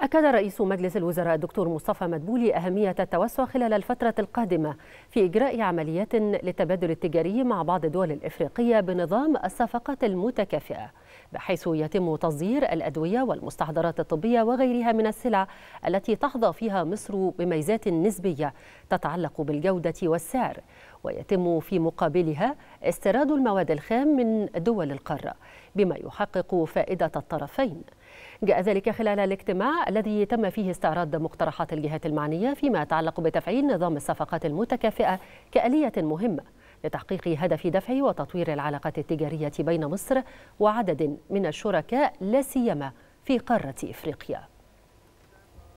أكد رئيس مجلس الوزراء الدكتور مصطفى مدبولي أهمية التوسع خلال الفترة القادمة في إجراء عمليات للتبادل التجاري مع بعض الدول الإفريقية بنظام الصفقات المتكافئة بحيث يتم تصدير الأدوية والمستحضرات الطبية وغيرها من السلع التي تحظى فيها مصر بميزات نسبية تتعلق بالجودة والسعر ويتم في مقابلها استيراد المواد الخام من دول القارة بما يحقق فائدة الطرفين جاء ذلك خلال الاجتماع الذي تم فيه استعراض مقترحات الجهات المعنية فيما يتعلق بتفعيل نظام الصفقات المتكافئة كآلية مهمة لتحقيق هدف دفع وتطوير العلاقات التجارية بين مصر وعدد من الشركاء لا سيما في قارة إفريقيا